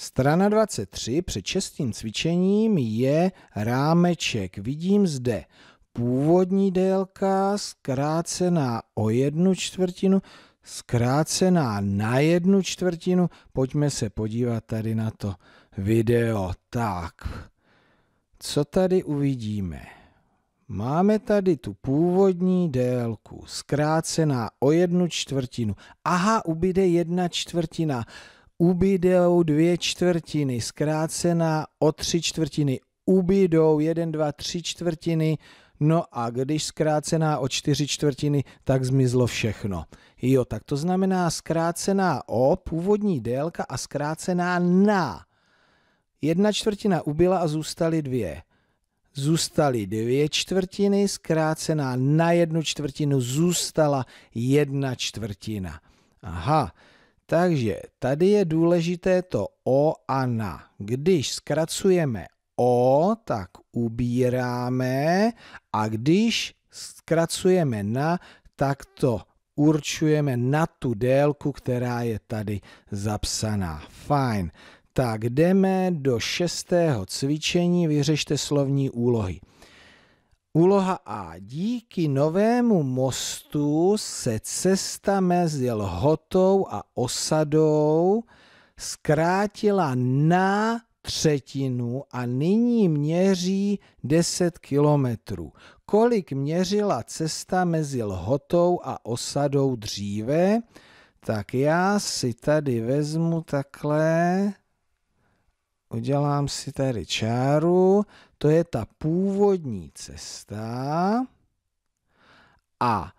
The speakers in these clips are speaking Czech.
Strana 23 před šestým cvičením je rámeček. Vidím zde původní délka zkrácená o jednu čtvrtinu, zkrácená na jednu čtvrtinu. Pojďme se podívat tady na to video. Tak, co tady uvidíme? Máme tady tu původní délku, zkrácená o jednu čtvrtinu. Aha, ubyde jedna čtvrtina ubydou dvě čtvrtiny, zkrácená o tři čtvrtiny, ubydou jeden, dva, tři čtvrtiny, No a když zkrácená o čtyři čtvrtiny, tak zmizlo všechno. Jo, tak to znamená zkrácená o původní délka a zkrácená na. Jedna čtvrtina ubyla a zůstaly dvě. Zůstaly dvě čtvrtiny, zkrácená na jednu čtvrtinu zůstala jedna čtvrtina. Aha, takže tady je důležité to o a na. Když zkracujeme o, tak ubíráme a když zkracujeme na, tak to určujeme na tu délku, která je tady zapsaná. Fajn. Tak jdeme do šestého cvičení, vyřešte slovní úlohy. Úloha A. Díky novému mostu se cesta mezi Lhotou a Osadou zkrátila na třetinu a nyní měří 10 kilometrů. Kolik měřila cesta mezi Lhotou a Osadou dříve? Tak já si tady vezmu takhle, udělám si tady čáru, to je ta původní cesta a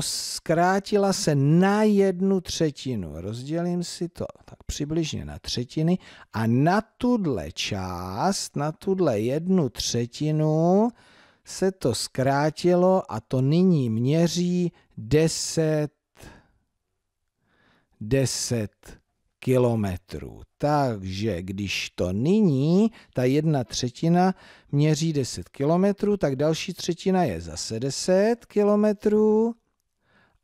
zkrátila se na jednu třetinu. Rozdělím si to tak přibližně na třetiny a na tuhle část, na tuhle jednu třetinu se to zkrátilo a to nyní měří 10 10 kilometrů. Takže když to nyní, ta jedna třetina měří 10 kilometrů, tak další třetina je zase 10 kilometrů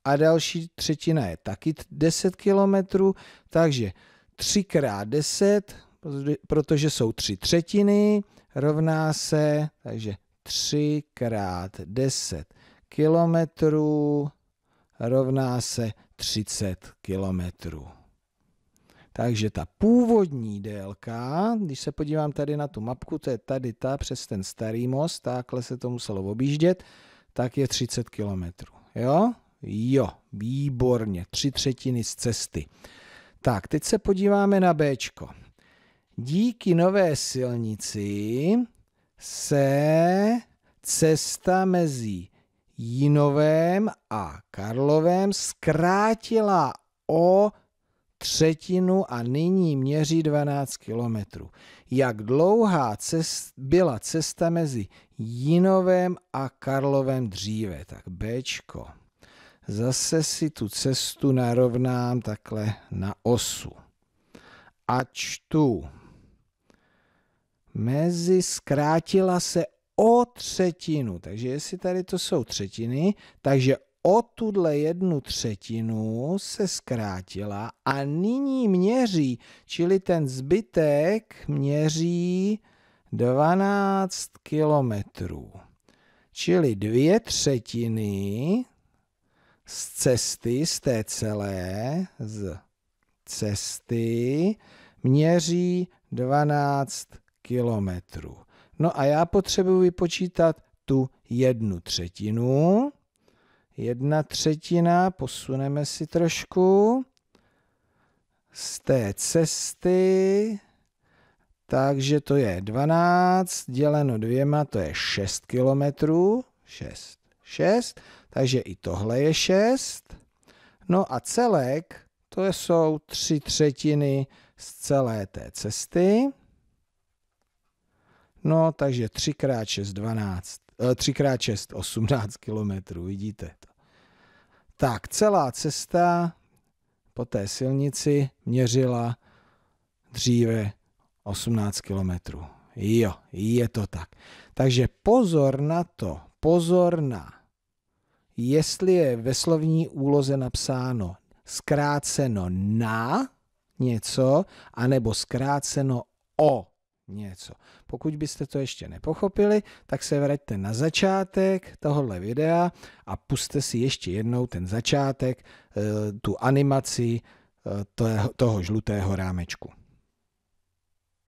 a další třetina je taky 10 kilometrů, takže 3 x 10, protože jsou 3 třetiny, rovná se, takže 3 x 10 kilometrů rovná se 30 kilometrů. Takže ta původní délka, když se podívám tady na tu mapku, to je tady ta přes ten starý most, takhle se to muselo objíždět, tak je 30 km. Jo? Jo, výborně, tři třetiny z cesty. Tak, teď se podíváme na B. Díky nové silnici se cesta mezi Jinovém a Karlovém zkrátila o třetinu a nyní měří 12 kilometrů. Jak dlouhá cest, byla cesta mezi Jinovem a Karlovem dříve? Tak Bčko. Zase si tu cestu narovnám takhle na osu. A čtu. Mezi zkrátila se o třetinu. Takže jestli tady to jsou třetiny, takže o tuhle jednu třetinu se zkrátila a nyní měří, čili ten zbytek měří 12 kilometrů. Čili dvě třetiny z cesty, z té celé, z cesty, měří 12 kilometrů. No a já potřebuji vypočítat tu jednu třetinu, jedna třetina, posuneme si trošku z té cesty, takže to je 12 děleno dvěma, to je 6 kilometrů, 6, 6, takže i tohle je 6. No a celek, to jsou 3 třetiny z celé té cesty. No, takže 3 x 6, 12. 3x6, eh, 18 kilometrů, vidíte to. Tak, celá cesta po té silnici měřila dříve 18 kilometrů. Jo, je to tak. Takže pozor na to, pozor na, jestli je ve slovní úloze napsáno zkráceno na něco, anebo zkráceno o něco. Pokud byste to ještě nepochopili, tak se vraťte na začátek tohohle videa a puste si ještě jednou ten začátek, eh, tu animaci eh, toho žlutého rámečku.